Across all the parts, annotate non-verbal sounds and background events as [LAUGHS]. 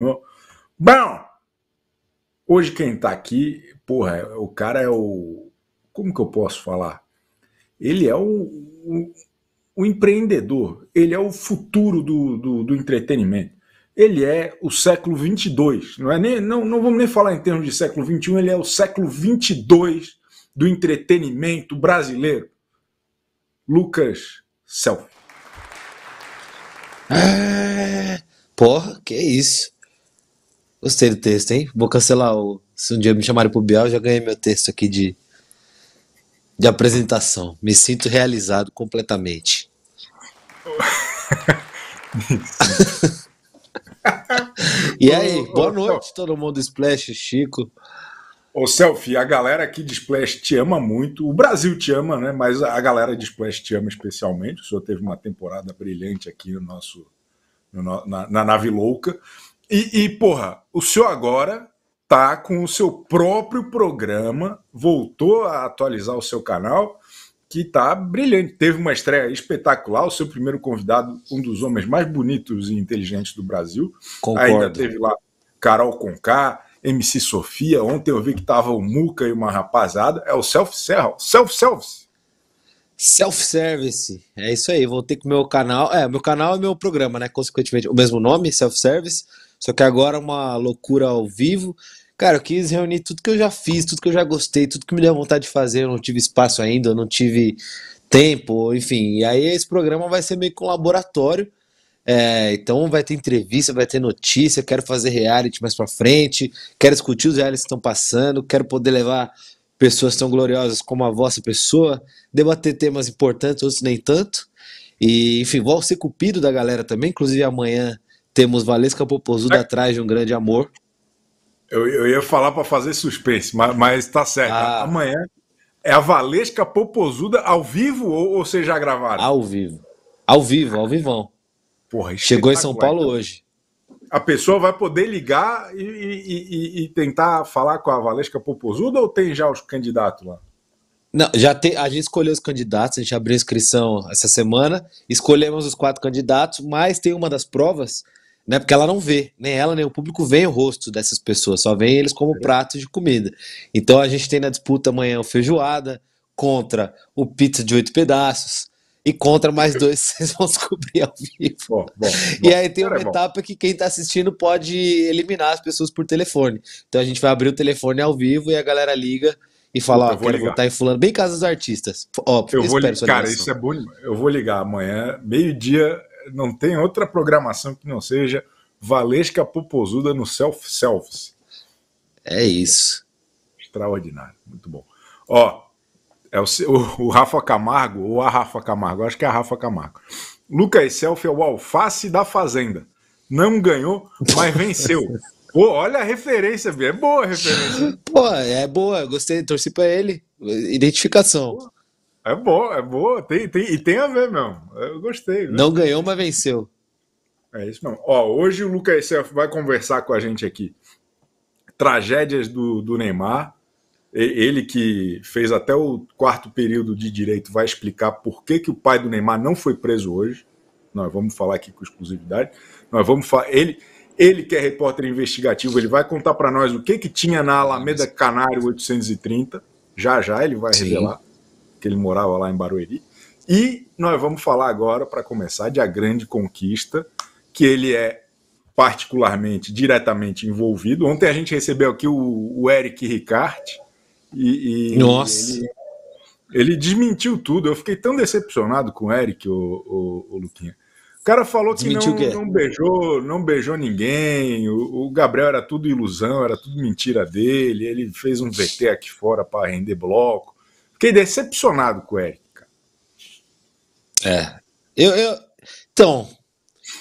Bom, hoje quem tá aqui, porra, o cara é o. Como que eu posso falar? Ele é o, o, o empreendedor, ele é o futuro do, do, do, entretenimento. Ele é o século 22, não é nem não, não vamos nem falar em termos de século 21, ele é o século 22 do entretenimento brasileiro. Lucas Self. É, porra, que isso? Gostei do texto, hein? Vou cancelar o. Se um dia me chamarem pro Biel, já ganhei meu texto aqui de, de apresentação. Me sinto realizado completamente. [LAUGHS] e aí, boa noite, todo mundo Splash, Chico. Ô, Selfie, a galera aqui de Splash te ama muito. O Brasil te ama, né? Mas a galera de Splash te ama especialmente. O senhor teve uma temporada brilhante aqui no nosso, no, na, na Nave Louca. E, e, porra, o senhor agora tá com o seu próprio programa, voltou a atualizar o seu canal, que tá brilhante. Teve uma estreia espetacular, o seu primeiro convidado, um dos homens mais bonitos e inteligentes do Brasil. Concordo. Ainda teve lá Carol Conká, MC Sofia. Ontem eu vi que tava o Muca e uma rapazada. É o self-service. Self-service. Self-service. É isso aí. Voltei com o meu canal. É, meu canal é meu programa, né? Consequentemente, o mesmo nome, self-service. Só que agora é uma loucura ao vivo. Cara, eu quis reunir tudo que eu já fiz, tudo que eu já gostei, tudo que me deu vontade de fazer. Eu não tive espaço ainda, eu não tive tempo, enfim. E aí esse programa vai ser meio que um laboratório. É, então vai ter entrevista, vai ter notícia, quero fazer reality mais pra frente, quero discutir os realities que estão passando, quero poder levar pessoas tão gloriosas como a vossa pessoa, debater temas importantes, outros nem tanto. E, enfim, vou ser cupido da galera também, inclusive amanhã temos Valesca Popozuda é. atrás de um grande amor. Eu, eu ia falar para fazer suspense, mas, mas tá certo. Ah. Amanhã é a Valesca Popozuda ao vivo ou, ou seja gravada? Ao vivo. Ao vivo, ao vivão. Porra, Chegou em São Paulo então. hoje. A pessoa vai poder ligar e, e, e, tentar falar com a Valesca Popozuda ou tem já os candidatos lá? Não, já tem, a gente escolheu os candidatos, a gente abriu inscrição essa semana, escolhemos os quatro candidatos, mas tem uma das provas né? Porque ela não vê, nem ela, nem o público vê o rosto dessas pessoas, só vê eles como pratos de comida. Então a gente tem na disputa amanhã o feijoada contra o pizza de oito pedaços e contra mais dois [LAUGHS] vocês vão descobrir ao vivo. Bom, bom, bom. E aí tem uma etapa que quem está assistindo pode eliminar as pessoas por telefone. Então a gente vai abrir o telefone ao vivo e a galera liga e fala, ó, quero ligar. votar tá em fulano, bem casa dos artistas. Ó, eu vou ligar, cara, isso é bom. Eu vou ligar amanhã, meio-dia não tem outra programação que não seja Valesca Popozuda no self-service. É isso. Extraordinário, muito bom. Ó, é o, o, Rafa Camargo, ou a Rafa Camargo, acho que é a Rafa Camargo. Lucas Self é o alface da Fazenda. Não ganhou, mas venceu. [LAUGHS] Pô, olha a referência, é boa a referência. Pô, é boa, gostei, torci pra ele. Identificação. Pô. É bom, é boa. Tem, tem, e tem a ver mesmo. Eu gostei. Não ganhou, mas venceu. É isso mesmo. Ó, hoje o Lucas Self vai conversar com a gente aqui. Tragédias do, do Neymar. Ele que fez até o quarto período de direito vai explicar por que, que o pai do Neymar não foi preso hoje. Nós vamos falar aqui com exclusividade. Nós vamos ele, ele que é repórter investigativo, ele vai contar para nós o que que tinha na Alameda Canário 830. Já já ele vai Sim. revelar que ele morava lá em Barueri. E nós vamos falar agora, para começar, de A Grande Conquista, que ele é particularmente, diretamente envolvido. Ontem a gente recebeu aqui o, o Eric Ricard e, e Nossa. Ele, ele, desmentiu tudo. Eu fiquei tão decepcionado com o Eric, o, o, o Luquinha. O cara falou que não, que não, beijou, não beijou ninguém. O, o, Gabriel era tudo ilusão, era tudo mentira dele. Ele fez um VT aqui fora para render bloco. Fiquei decepcionado com o Eric. Cara. É. Eu, eu, então,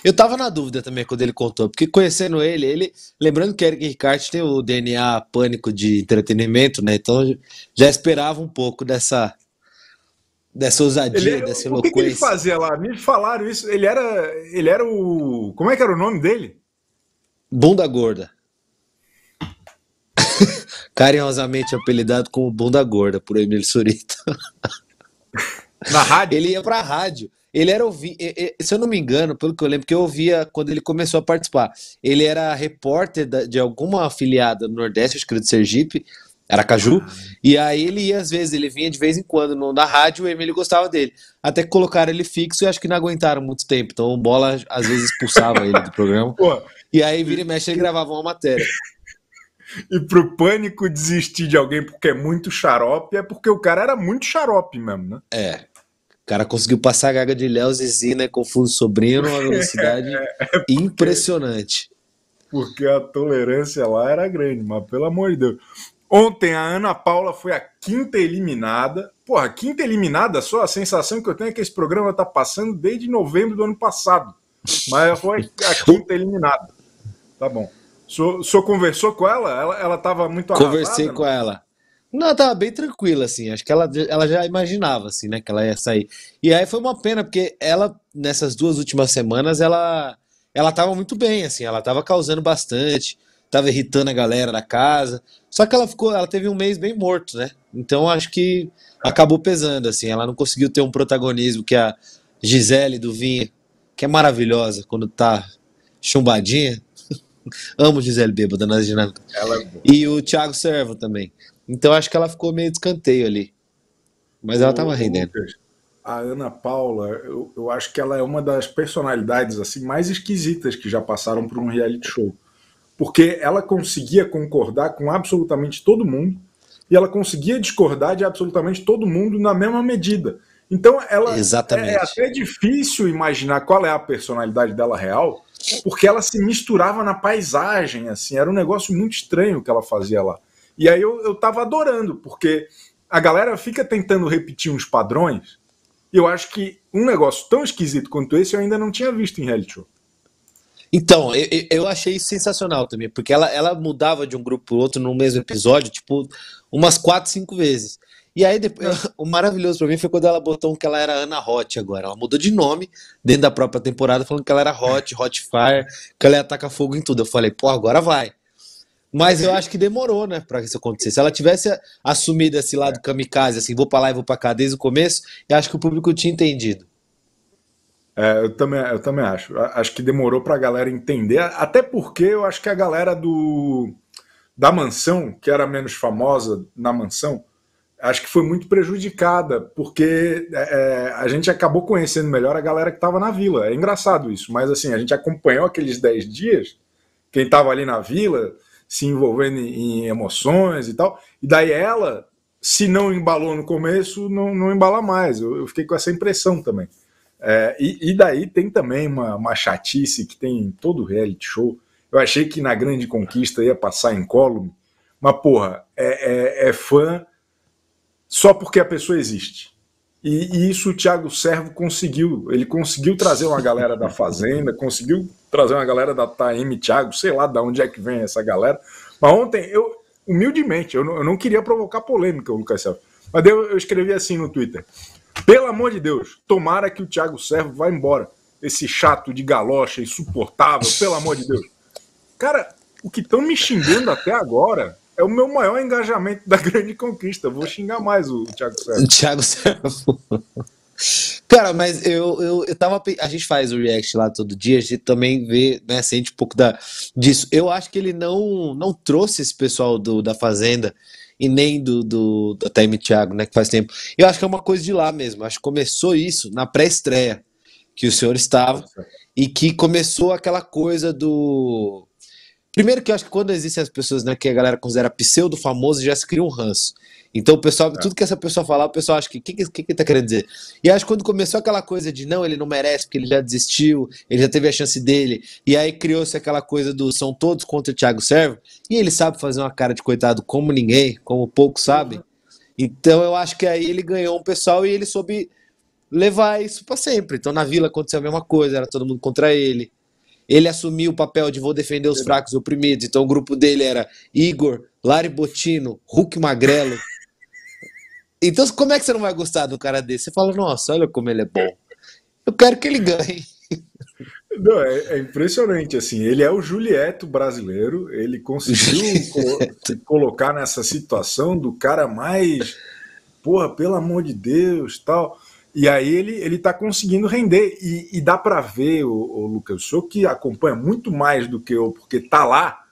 eu tava na dúvida também quando ele contou, porque conhecendo ele, ele. Lembrando que Eric Ricard tem o DNA pânico de entretenimento, né? Então já esperava um pouco dessa. Dessa ousadia, ele, é- dessa eloquência. O que, que, ele fazia lá? Me falaram isso. Ele era. Ele era o. Como é que era o nome dele? Bunda gorda carinhosamente apelidado como Bunda Gorda por Emílio Surita. [LAUGHS] Na rádio? Ele ia pra rádio. Ele era ouvir, se eu não me engano, pelo que eu lembro, que eu ouvia quando ele começou a participar. Ele era repórter de alguma afiliada no Nordeste, acho que era de Sergipe, Aracaju. Ah. E aí ele ia às vezes, ele vinha de vez em quando no, na rádio, o Emílio gostava dele. Até que colocaram ele fixo e acho que não aguentaram muito tempo. Então o Bola às vezes expulsava ele do programa. [LAUGHS] Pô. E aí vira e mexe, ele gravava uma matéria e pro pânico desistir de alguém porque é muito xarope é porque o cara era muito xarope mesmo, né? É. O cara conseguiu passar a gaga de Léo Zizi, né? Confuso sobrinho, uma [LAUGHS] velocidade é, é porque, impressionante. Porque a tolerância lá era grande, mas pelo amor de Deus. Ontem a Ana Paula foi a quinta eliminada. Porra, quinta eliminada só? A sensação que eu tenho é que esse programa tá passando desde novembro do ano passado. Mas foi a quinta eliminada. Tá bom o senhor conversou com ela? Ela, ela muito arrasada? Conversei né? com né? ela. Não, estava bem tranquila, assim. Acho que ela, ela já imaginava, assim, né, que ela ia sair. E aí foi uma pena, porque ela, nessas duas últimas semanas, ela, ela estava muito bem, assim. Ela estava causando bastante, estava irritando a galera da casa. Só que ela ficou, ela teve um mês bem morto, né? Então acho que acabou pesando, assim. Ela não conseguiu ter um protagonismo que a Gisele do Vinha, que é maravilhosa quando tá chumbadinha amo Gisele Bêbada né, É e o Thiago Servo também. Então acho que ela ficou meio de escanteio ali. Mas ela estava rendendo. A Ana Paula, eu, eu acho que ela é uma das personalidades assim mais esquisitas que já passaram por um reality show. Porque ela conseguia concordar com absolutamente todo mundo e ela conseguia discordar de absolutamente todo mundo na mesma medida. Então ela é, é Exatamente. é até difícil imaginar qual é a personalidade dela real, porque ela se misturava na paisagem, assim, era um negócio muito estranho que ela fazia lá. E aí eu, eu tava adorando, porque a galera fica tentando repetir uns padrões, e eu acho que um negócio tão esquisito quanto esse eu ainda não tinha visto em reality show. Então, eu, eu achei sensacional também, porque ela, ela mudava de um grupo para outro no mesmo episódio, tipo, umas quatro, cinco vezes. E aí, depois, [LAUGHS] o maravilhoso pra mim foi quando ela botou que ela era Ana Hot agora. Ela mudou de nome dentro da própria temporada, falando que ela era Hot, [LAUGHS] Hot Fire, que ela ia atacar fogo em tudo. Eu falei, pô, agora vai. Mas eu acho que demorou, né, pra isso acontecer. Se ela tivesse assumido esse lado é. kamikaze, assim, vou pra lá e vou pra cá desde o começo, eu acho que o público tinha entendido. É, eu, também, eu também acho. Acho que demorou pra galera entender, até porque eu acho que a galera do da mansão, que era menos famosa na mansão, acho que foi muito prejudicada, porque é, é, a gente acabou conhecendo melhor a galera que estava na vila. É engraçado isso, mas assim, a gente acompanhou aqueles 10 dias, quem estava ali na vila, se envolvendo em, em emoções e tal, e daí ela, se não embalou no começo, não, não embala mais. Eu, eu fiquei com essa impressão também. É, e, e, daí tem também uma, uma chatice que tem em todo reality show. Eu achei que na Grande Conquista ia passar em colo, mas porra, é, é, é fã só porque a pessoa existe. E, e, isso o Thiago Servo conseguiu. Ele conseguiu trazer uma galera da Fazenda, conseguiu trazer uma galera da Taime Thiago, sei lá de onde é que vem essa galera. Mas ontem, eu, humildemente, eu não, eu não queria provocar polêmica, Lucas Silva. Mas eu, eu escrevi assim no Twitter: pelo amor de Deus, tomara que o Thiago Servo vá embora. Esse chato de galocha insuportável, pelo amor de Deus. Cara, o que estão me xingando até agora é o meu maior engajamento da [LAUGHS] grande conquista. Vou xingar mais o Thiago Servo. [LAUGHS] Thiago Servo. Cara, mas eu, eu, eu tava. A gente faz o react lá todo dia, a gente também vê, né, sente um pouco da, disso. Eu acho que ele não, não trouxe esse pessoal do, da Fazenda e nem do, do da Time Thiago, né, que faz tempo. Eu acho que é uma coisa de lá mesmo. Acho que começou isso na pré-estreia que o senhor estava e que começou aquela coisa do Primeiro que eu acho que quando existem as pessoas né, que a galera considera pseudo famoso, já se cria um ranço. Então o pessoal, é. tudo que essa pessoa falar, o pessoal acha que o que, que, que tá querendo dizer? E acho que quando começou aquela coisa de não, ele não merece, porque ele já desistiu, ele já teve a chance dele, e aí criou-se aquela coisa do são todos contra o Thiago Servo, e ele sabe fazer uma cara de coitado como ninguém, como poucos sabem. Então eu acho que aí ele ganhou um pessoal e ele soube levar isso para sempre. Então na vila aconteceu a mesma coisa, era todo mundo contra ele. Ele assumiu o papel de vou defender os fracos e oprimidos. Então o grupo dele era Igor, Lari Botino, Hulk Magrelo. [LAUGHS] Então como é que você não vai gostar do cara desse? Você fala, nossa, olha como ele é bom. Eu quero que ele ganhe. [LAUGHS] Não, é, é, impressionante, assim, ele é o Julieto brasileiro, ele conseguiu [LAUGHS] co colocar nessa situação do cara mais, porra, pelo amor de Deus, tal, e aí ele ele está conseguindo render e, e dá para ver o, o Lucas, o senhor que acompanha muito mais do que eu, porque tá lá,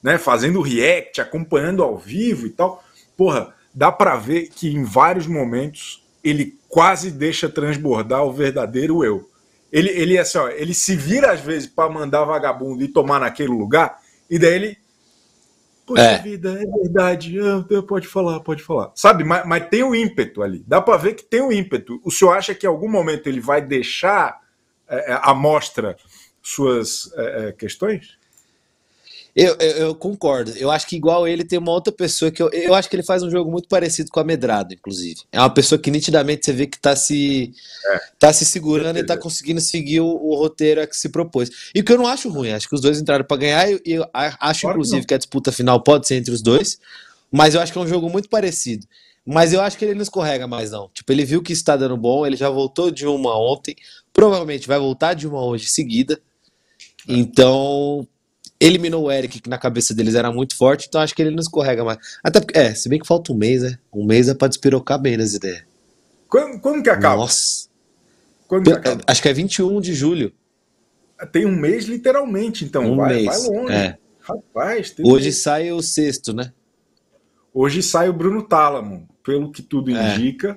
né, fazendo react, acompanhando ao vivo e tal. Porra, dá para ver que em vários momentos ele quase deixa transbordar o verdadeiro eu. Ele ele é assim, ó, ele se vira às vezes para mandar vagabundo e tomar naquele lugar e daí ele Poxa é. vida, é verdade. Ah, então pode falar, pode falar. Sabe, mas, mas tem o um ímpeto ali. Dá para ver que tem o um ímpeto. O senhor acha que em algum momento ele vai deixar é, é à mostra suas é, é questões? Eu, eu, eu, concordo. Eu acho que igual ele tem uma outra pessoa que eu, eu acho que ele faz um jogo muito parecido com a Medrado, inclusive. É uma pessoa que nitidamente você vê que tá se é. Tá se segurando e tá conseguindo seguir o, o, roteiro a que se propôs. E que eu não acho ruim, acho que os dois entraram para ganhar e eu, eu, acho claro inclusive que, que a disputa final pode ser entre os dois, mas eu acho que é um jogo muito parecido. Mas eu acho que ele não escorrega mais, não. Tipo, ele viu que está dando bom, ele já voltou de uma ontem, provavelmente vai voltar de uma hoje seguida. É. Então, eliminou o Eric, que na cabeça deles era muito forte, então acho que ele não escorrega mais. Até porque, é, se bem que falta um mês, né? Um mês é pra despirocar bem nas ideias. Quando, quando que acaba? Nossa. Quando que acaba? É, acho que é 21 de julho. Tem um mês, literalmente, então. Um vai, mês. vai longe. É. Rapaz, Hoje mês. sai o sexto, né? Hoje sai o Bruno Tálamo. Pelo que tudo é. indica,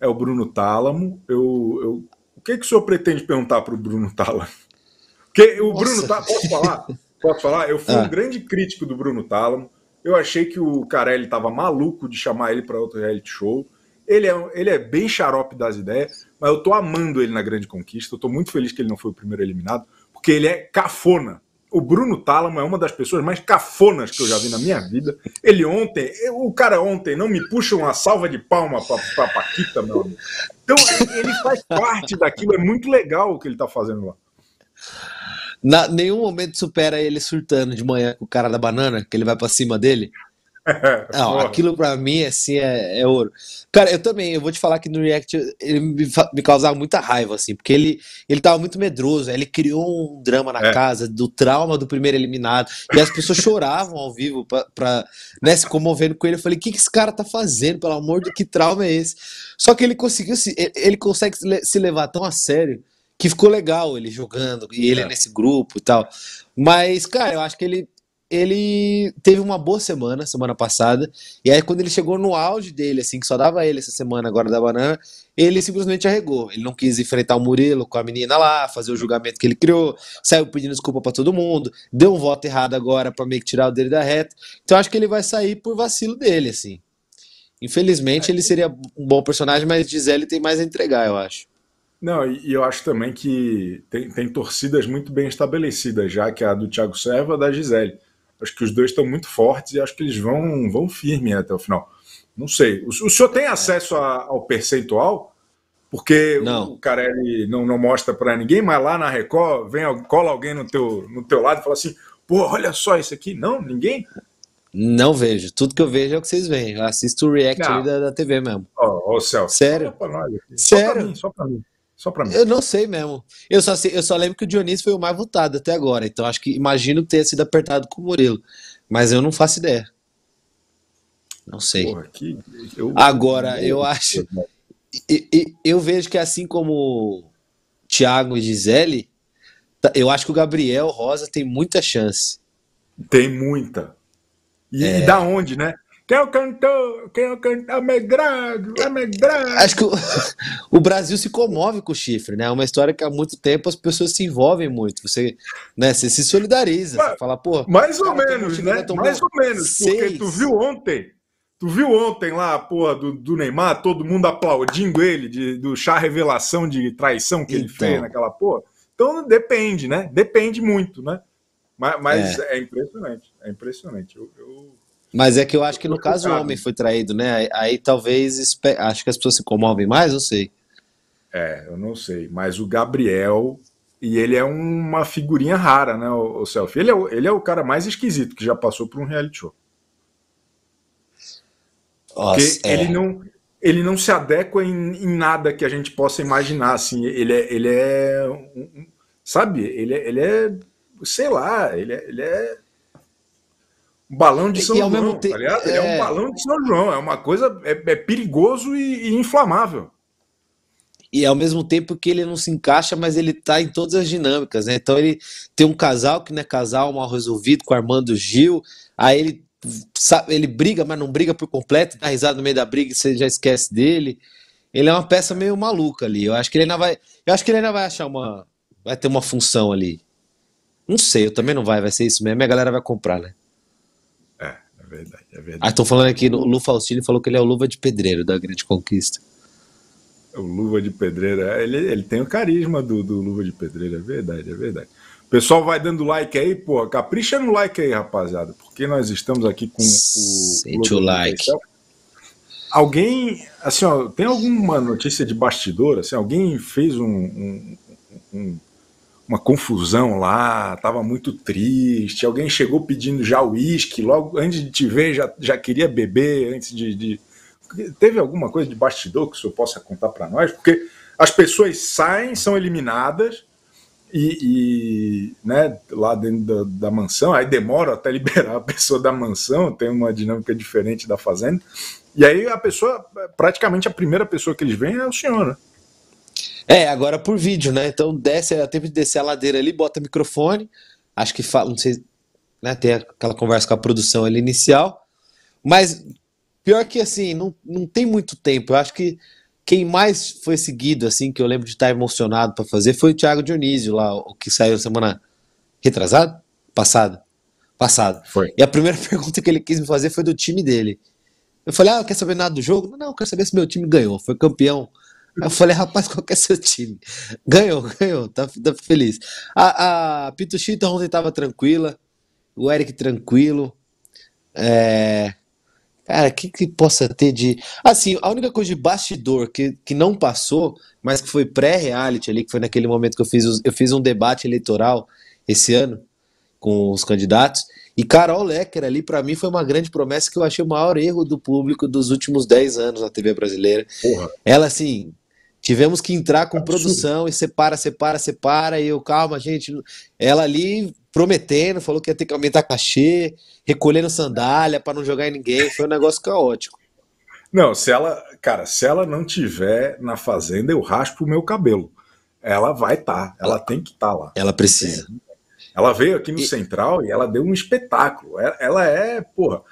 é, é o Bruno Tálamo. Eu, eu... O que, que o senhor pretende perguntar para o Bruno Tálamo? Porque o Nossa. Bruno Tálamo, posso falar? [LAUGHS] Posso falar? Eu fui ah. um grande crítico do Bruno Tálamo. Eu achei que o Carelli estava maluco de chamar ele para outro reality show. Ele é, ele é bem xarope das ideias, mas eu tô amando ele na grande conquista. Eu tô muito feliz que ele não foi o primeiro eliminado, porque ele é cafona. O Bruno Tálamo é uma das pessoas mais cafonas que eu já vi na minha vida. Ele ontem, eu, o cara ontem, não me puxa uma salva de palma pra, pra Paquita, meu amigo. Então ele faz parte daquilo, é muito legal o que ele tá fazendo lá. Na, nenhum momento supera ele surtando de manhã com o cara da banana, que ele vai para cima dele. [LAUGHS] Não, aquilo pra mim, assim, é, é, ouro. Cara, eu também, eu vou te falar que no React ele me, me, causava muita raiva, assim, porque ele, ele tava muito medroso, ele criou um drama na é. casa do trauma do primeiro eliminado, e as pessoas choravam ao vivo pra, pra né, se comovendo com ele. Eu falei, o que, que esse cara tá fazendo? Pelo amor de que trauma é esse? Só que ele conseguiu se, ele consegue se levar tão a sério que ficou legal ele jogando e ele é. nesse grupo e tal. Mas, cara, eu acho que ele ele teve uma boa semana, semana passada, e aí quando ele chegou no auge dele, assim, que só dava ele essa semana agora da banana, ele simplesmente arregou. Ele não quis enfrentar o Murilo com a menina lá, fazer o julgamento que ele criou, saiu pedindo desculpa para todo mundo, deu um voto errado agora para meio que tirar o dele da reta. Então acho que ele vai sair por vacilo dele, assim. Infelizmente ele seria um bom personagem, mas Gisele tem mais a entregar, eu acho. Não, e, e eu acho também que tem, tem torcidas muito bem estabelecidas, já que a do Thiago Serva a da Gisele. Acho que os dois estão muito fortes e acho que eles vão, vão firme até o final. Não sei. O, o senhor tem acesso a, ao percentual? Porque não. o Carelli não, não mostra para ninguém, mas lá na Record vem, cola alguém no teu, no teu lado e fala assim: pô, olha só isso aqui. Não, ninguém. Não vejo. Tudo que eu vejo é o que vocês veem. Eu assisto o react da, da, TV mesmo. Ó, oh, oh, Sério. Só pra nós, Sério. Só pra mim, só pra mim. Só para mim. Eu não sei mesmo. Eu só, sei, eu só lembro que o Dionísio foi o mais votado até agora. Então acho que imagino ter sido apertado com o Murilo. Mas eu não faço ideia. Não sei. Porra, que... eu... Agora, eu acho. Eu, eu vejo que assim como Thiago e Gisele, tá, eu acho que o Gabriel Rosa tem muita chance. Tem muita. E, é... e da onde, né? Quem é o cantor? Quem é o cantor? Amedrado, é amedrado. É Acho que o, [LAUGHS] o, Brasil se comove com o chifre, né? É uma história que há muito tempo as pessoas se envolvem muito. Você, né, você se solidariza. Mas, fala, pô. Mais ou menos, né? Tá mais ou menos. Seis. Porque tu viu ontem. Tu viu ontem lá a porra do, do Neymar, todo mundo aplaudindo ele, de, do chá revelação de traição que então. ele fez naquela porra? Então depende, né? Depende muito, né? Mas, mas é. é impressionante. É impressionante. eu... eu... Mas é que eu acho que no caso o homem foi traído, né? Aí, talvez acho que as pessoas se comovem mais, não sei. É, eu não sei. Mas o Gabriel, e ele é uma figurinha rara, né, o, o Selfie? Ele é o, ele é o cara mais esquisito que já passou por um reality show. Nossa, Porque é. ele, não, ele não se adequa em, em, nada que a gente possa imaginar, assim. Ele é. Ele é um, sabe? Ele, é, ele é. Sei lá, ele é, ele é um balão de São e, João. Tá te... Aliás, é... é... um é. balão de São João. É uma coisa. É, é perigoso e, e, inflamável. E ao mesmo tempo que ele não se encaixa, mas ele tá em todas as dinâmicas, né? Então ele tem um casal que não é casal, mal resolvido, com Armando Gil. Aí ele, sabe, ele briga, mas não briga por completo, dá risada no meio da briga e você já esquece dele. Ele é uma peça meio maluca ali. Eu acho que ele ainda vai. Eu acho que ele ainda vai achar uma. Vai ter uma função ali. Não sei, eu também não vai, vai ser isso mesmo. A galera vai comprar, né? verdade, é ah, verdade. Ah, tô falando aqui, o Lu Faustino falou que ele é o Luva de Pedreiro da Grande Conquista. O Luva de Pedreiro, é, ele, ele tem o carisma do, do Luva de Pedreiro, é verdade, é verdade. O pessoal vai dando like aí, pô, capricha no like aí, rapaziada, porque nós estamos aqui com o... Sente o like. Alguém, assim, ó, tem alguma notícia de bastidor? Assim, alguém fez um, um, um uma confusão lá, estava muito triste, alguém chegou pedindo já uísque, logo antes de te ver já, já queria beber, antes de, de... Teve alguma coisa de bastidor que o senhor possa contar para nós? Porque as pessoas saem, são eliminadas, e, e né, lá dentro da, da, mansão, aí demora até liberar a pessoa da mansão, tem uma dinâmica diferente da fazenda, e aí a pessoa, praticamente a primeira pessoa que eles veem é o senhor, né? É, agora por vídeo, né? Então desce, é tempo de descer a ladeira ali, bota microfone. Acho que fala, não sei, né? Tem aquela conversa com a produção ali inicial. Mas pior que assim, não, não tem muito tempo. Eu acho que quem mais foi seguido, assim, que eu lembro de estar emocionado para fazer, foi o Thiago Dionísio lá, o que saiu semana retrasada? Passada. Passada. Foi. E a primeira [LAUGHS] pergunta que ele quis me fazer foi do time dele. Eu falei, ah, quer saber nada do jogo? Não, eu quero saber se meu time ganhou, foi campeão eu falei, rapaz, qual que é seu time? Ganhou, ganhou, tá, tá feliz. A, a Pituchita então, ontem tava tranquila, o Eric tranquilo. É... Cara, o que, que possa ter de. Assim, a única coisa de bastidor que, que não passou, mas que foi pré-reality ali, que foi naquele momento que eu fiz, eu fiz um debate eleitoral esse ano com os candidatos. E Carol Lecker ali, para mim, foi uma grande promessa que eu achei o maior erro do público dos últimos 10 anos na TV brasileira. Porra. Ela, assim, Tivemos que entrar com Absurdo. produção e separa, separa, separa. E eu, calma, gente. Ela ali prometendo, falou que ia ter que aumentar cachê, recolhendo sandália para não jogar em ninguém. Foi um negócio caótico. Não, se ela, cara, se ela não tiver na fazenda, eu raspo o meu cabelo. Ela vai estar, tá, ela, ela, ah. tem que estar tá lá. Ela precisa. Ela veio aqui no e... Central e ela deu um espetáculo. Ela, ela é, porra,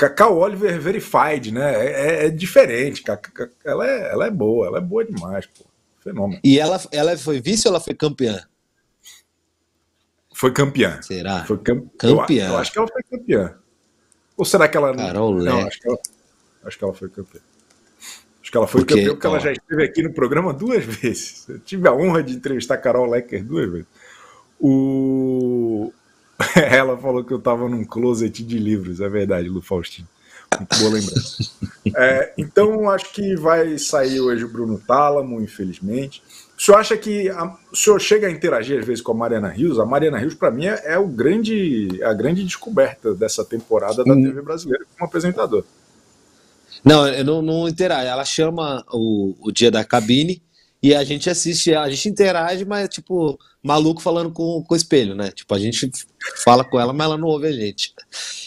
Cacau Oliver Verified, né? É, é, é diferente, Cacau, ela é, ela é boa, ela é boa demais, pô. Fenômeno. E ela, ela foi vice ou ela foi campeã? Foi campeã. Será? Foi cam... campeã. Eu, eu, acho que ela foi campeã. Ou será que ela. Carol não, acho que ela, acho que ela foi campeã. Acho que ela foi porque, campeã porque ó, ela já esteve aqui no programa duas [LAUGHS] vezes. Eu tive a honra de entrevistar a Carol Lecker duas vezes. O... [LAUGHS] Ela falou que eu estava num closet de livros, é verdade, Lu Faustino. Muito boa lembrança. É, então, acho que vai sair hoje o Bruno Tálamo, infelizmente. O senhor acha que. A, o senhor chega a interagir às vezes com a Mariana Rios? A Mariana Rios, para mim, é, é o grande, a grande descoberta dessa temporada da hum. TV brasileira como apresentador. Não, eu não, não interajo. Ela chama o, o dia da cabine e a gente assiste, a gente interage, mas tipo, maluco falando com, com o espelho, né? Tipo, a gente fala com ela, mas ela não ouve a gente.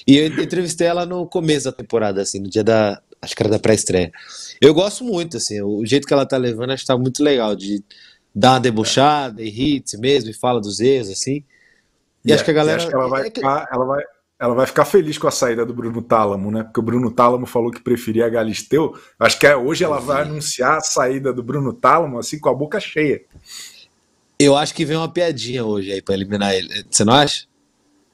E eu entrevistei ela no começo da temporada, assim, no dia da. Acho que era da pré-estreia. Eu gosto muito, assim, o jeito que ela tá levando, acho que tá muito legal de dar uma debochada e rir mesmo, e fala dos erros, assim. E yeah, acho que a é, galera. Acho que ela vai, é que... ela vai ela vai ficar feliz com a saída do Bruno Tálamo, né? Porque o Bruno Tálamo falou que preferia a Galisteu. Acho que é, hoje ela vai anunciar a saída do Bruno Tálamo, assim, com a boca cheia. Eu acho que vem uma piadinha hoje aí para eliminar ele. Você não acha?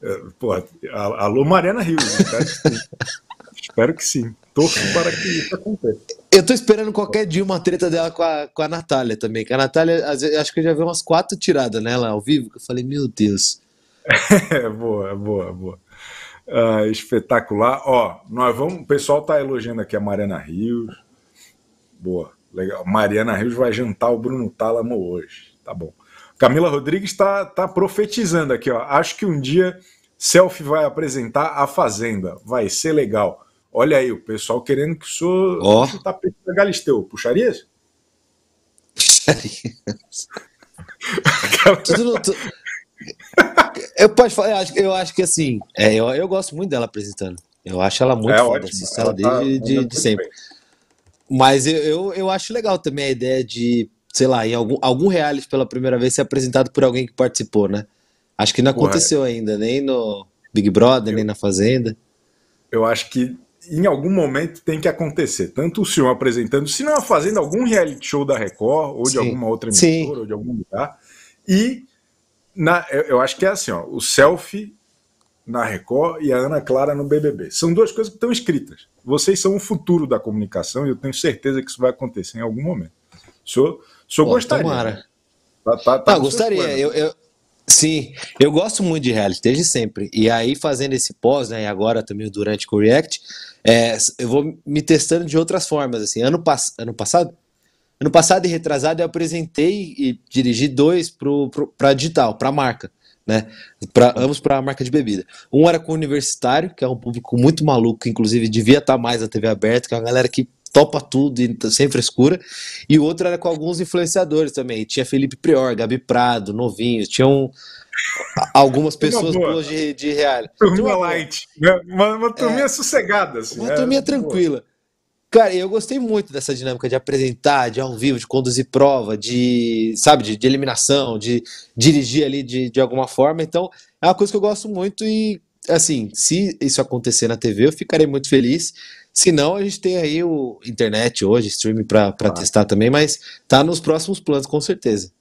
É, pô, alô Mariana Rio. Né? [LAUGHS] Espero que sim. Torço para que isso aconteça. Eu tô esperando qualquer dia uma treta dela com a, com a Natália também. Que a Natália, acho que eu já vi umas quatro tiradas nela ao vivo, que eu falei, meu Deus. [LAUGHS] É, boa, boa, boa. Ah, espetacular. Ó, nós vamos. O pessoal tá elogiando aqui a Mariana Rios. Boa, legal. Mariana Rios vai jantar o Bruno Tálamo hoje. Tá bom. Camila Rodrigues está tá profetizando aqui, ó. Acho que um dia Selfie vai apresentar a Fazenda. Vai ser legal. Olha aí, o pessoal querendo que o senhor oh. pedindo a Galisteu. Puxarias? Puxarias. [LAUGHS] Eu posso falar, eu acho, que assim, é, eu, eu gosto muito dela apresentando. Eu acho ela muito é foda, assisto ela, ela tá desde tá de, de sempre. Bem. Mas eu, eu, eu, acho legal também a ideia de, sei lá, em algum, algum reality pela primeira vez ser apresentado por alguém que participou, né? Acho que não aconteceu ainda, nem no Big Brother, eu, nem na Fazenda. Eu acho que em algum momento tem que acontecer. Tanto o senhor apresentando, se não a Fazenda, algum reality show da Record, ou de alguma outra emissora, Sim. ou de algum lugar, e na, eu, eu, acho que é assim, ó, o selfie na Record e a Ana Clara no BBB. São duas coisas que estão escritas. Vocês são o futuro da comunicação e eu tenho certeza que isso vai acontecer em algum momento. Sou, sou Pô, gostaria. Tomara. Tá, tá, tá gostaria. Eu, eu, sim, eu gosto muito de reality desde sempre. E aí fazendo esse pós, né, e agora também durante o React, é, eu vou me testando de outras formas. Assim, ano, pass ano passado, Ano passado e retrasado eu apresentei e dirigi dois para digital, para marca, né? Pra, ambos para a marca de bebida. Um era com o universitário, que é um público muito maluco, que inclusive devia estar tá mais na TV aberta, que é uma galera que topa tudo e tá sem frescura. E o outro era com alguns influenciadores também. Tinha Felipe Prior, Gabi Prado, Novinho, tinham algumas pessoas boas de, de real. Turma, turma light, né? uma, uma turminha é, sossegada. Assim, uma né? turminha tranquila. Cara, eu gostei muito dessa dinâmica de apresentar, de ao vivo, de conduzir prova, de, sabe, de, de eliminação, de dirigir ali de, de alguma forma. Então, é uma coisa que eu gosto muito e, assim, se isso acontecer na TV, eu ficarei muito feliz. Se não, a gente tem aí o internet hoje, streaming para claro. testar também, mas tá nos próximos planos, com certeza.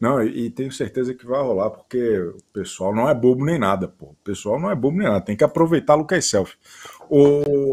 Não, e tenho certeza que vai rolar, porque o pessoal não é bobo nem nada, pô. O pessoal não é bobo nem nada, tem que aproveitar o Lucas Self. O